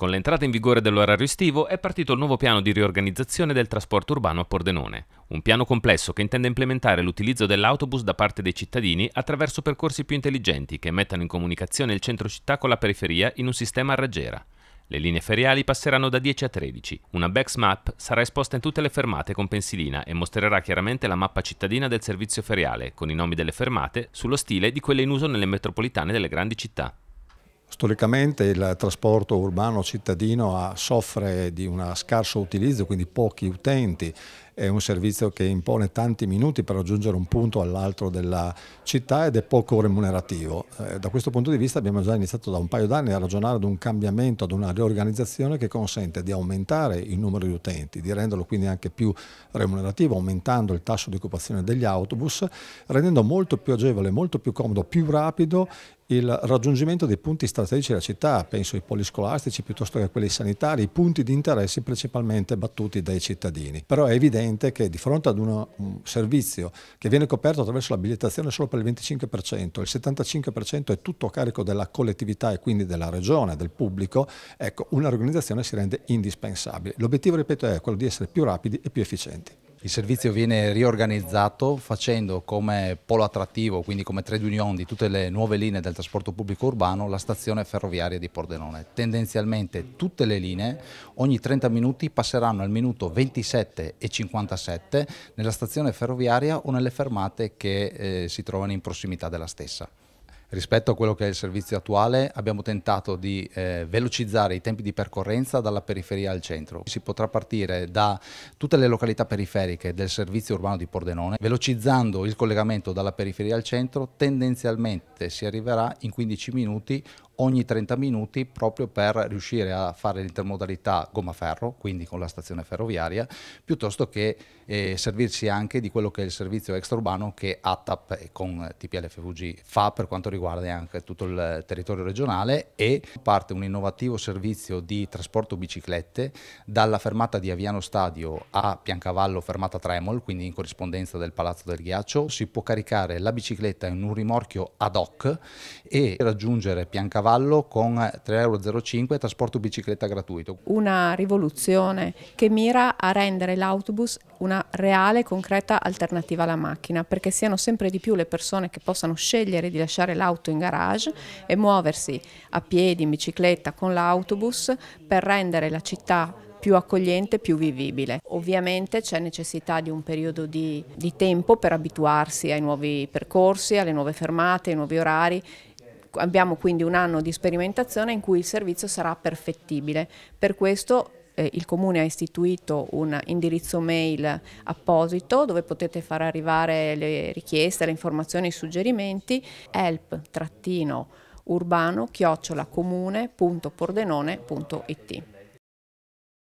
Con l'entrata in vigore dell'orario estivo è partito il nuovo piano di riorganizzazione del trasporto urbano a Pordenone, un piano complesso che intende implementare l'utilizzo dell'autobus da parte dei cittadini attraverso percorsi più intelligenti che mettano in comunicazione il centro città con la periferia in un sistema a raggiera. Le linee feriali passeranno da 10 a 13. Una Bex Map sarà esposta in tutte le fermate con pensilina e mostrerà chiaramente la mappa cittadina del servizio feriale, con i nomi delle fermate, sullo stile di quelle in uso nelle metropolitane delle grandi città. Storicamente il trasporto urbano cittadino soffre di un scarso utilizzo, quindi pochi utenti è un servizio che impone tanti minuti per raggiungere un punto all'altro della città ed è poco remunerativo. Eh, da questo punto di vista abbiamo già iniziato da un paio d'anni a ragionare ad un cambiamento, ad una riorganizzazione che consente di aumentare il numero di utenti, di renderlo quindi anche più remunerativo, aumentando il tasso di occupazione degli autobus, rendendo molto più agevole, molto più comodo, più rapido il raggiungimento dei punti strategici della città, penso ai poli scolastici piuttosto che a quelli sanitari, i punti di interesse principalmente battuti dai cittadini. Però è evidente evidente che di fronte ad uno, un servizio che viene coperto attraverso l'abilitazione solo per il 25%, il 75% è tutto a carico della collettività e quindi della regione, del pubblico, ecco, un'organizzazione si rende indispensabile. L'obiettivo, ripeto, è quello di essere più rapidi e più efficienti. Il servizio viene riorganizzato facendo come polo attrattivo, quindi come trade union di tutte le nuove linee del trasporto pubblico urbano, la stazione ferroviaria di Pordenone. Tendenzialmente tutte le linee ogni 30 minuti passeranno al minuto 27 e 57 nella stazione ferroviaria o nelle fermate che eh, si trovano in prossimità della stessa rispetto a quello che è il servizio attuale abbiamo tentato di eh, velocizzare i tempi di percorrenza dalla periferia al centro. Si potrà partire da tutte le località periferiche del servizio urbano di Pordenone, velocizzando il collegamento dalla periferia al centro tendenzialmente si arriverà in 15 minuti ogni 30 minuti proprio per riuscire a fare l'intermodalità gomma-ferro, quindi con la stazione ferroviaria, piuttosto che eh, servirsi anche di quello che è il servizio extraurbano che ATAP con TPL FVG fa per quanto riguarda riguarda anche tutto il territorio regionale e parte un innovativo servizio di trasporto biciclette dalla fermata di Aviano Stadio a Piancavallo fermata Tremol, quindi in corrispondenza del Palazzo del Ghiaccio, si può caricare la bicicletta in un rimorchio ad hoc e raggiungere Piancavallo con 3,05 euro trasporto bicicletta gratuito. Una rivoluzione che mira a rendere l'autobus una reale e concreta alternativa alla macchina, perché siano sempre di più le persone che possano scegliere di lasciare l'autobus l'auto in garage e muoversi a piedi, in bicicletta, con l'autobus per rendere la città più accogliente, più vivibile. Ovviamente c'è necessità di un periodo di, di tempo per abituarsi ai nuovi percorsi, alle nuove fermate, ai nuovi orari abbiamo quindi un anno di sperimentazione in cui il servizio sarà perfettibile. Per questo eh, il Comune ha istituito un indirizzo mail apposito dove potete far arrivare le richieste, le informazioni, i suggerimenti, help-urbano-comune.pordenone.it.